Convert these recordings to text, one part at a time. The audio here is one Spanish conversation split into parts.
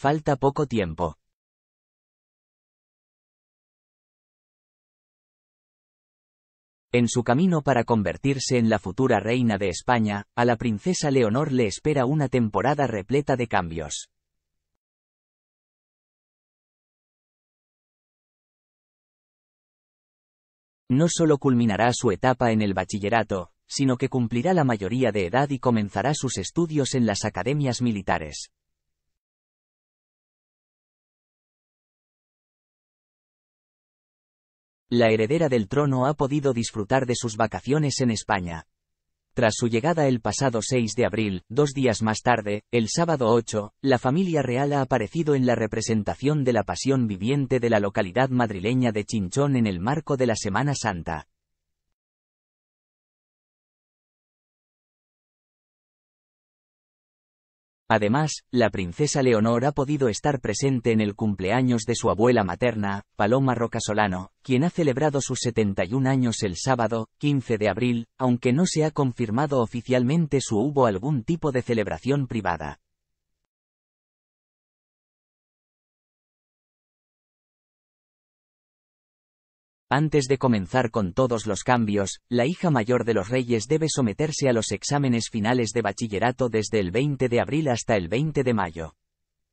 Falta poco tiempo. En su camino para convertirse en la futura reina de España, a la princesa Leonor le espera una temporada repleta de cambios. No solo culminará su etapa en el bachillerato, sino que cumplirá la mayoría de edad y comenzará sus estudios en las academias militares. La heredera del trono ha podido disfrutar de sus vacaciones en España. Tras su llegada el pasado 6 de abril, dos días más tarde, el sábado 8, la familia real ha aparecido en la representación de la Pasión Viviente de la localidad madrileña de Chinchón en el marco de la Semana Santa. Además, la princesa Leonor ha podido estar presente en el cumpleaños de su abuela materna, Paloma Rocasolano, quien ha celebrado sus 71 años el sábado, 15 de abril, aunque no se ha confirmado oficialmente si hubo algún tipo de celebración privada. Antes de comenzar con todos los cambios, la hija mayor de los reyes debe someterse a los exámenes finales de bachillerato desde el 20 de abril hasta el 20 de mayo.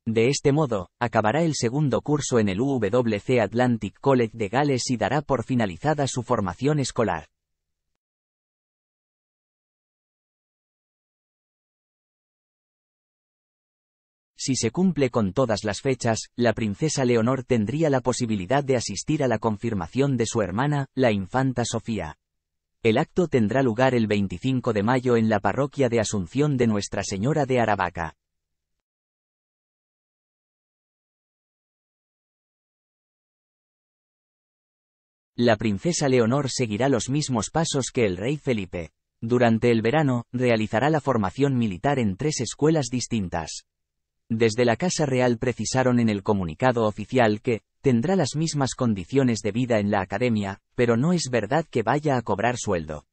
De este modo, acabará el segundo curso en el UWC Atlantic College de Gales y dará por finalizada su formación escolar. Si se cumple con todas las fechas, la princesa Leonor tendría la posibilidad de asistir a la confirmación de su hermana, la infanta Sofía. El acto tendrá lugar el 25 de mayo en la parroquia de Asunción de Nuestra Señora de Aravaca. La princesa Leonor seguirá los mismos pasos que el rey Felipe. Durante el verano, realizará la formación militar en tres escuelas distintas. Desde la Casa Real precisaron en el comunicado oficial que, tendrá las mismas condiciones de vida en la academia, pero no es verdad que vaya a cobrar sueldo.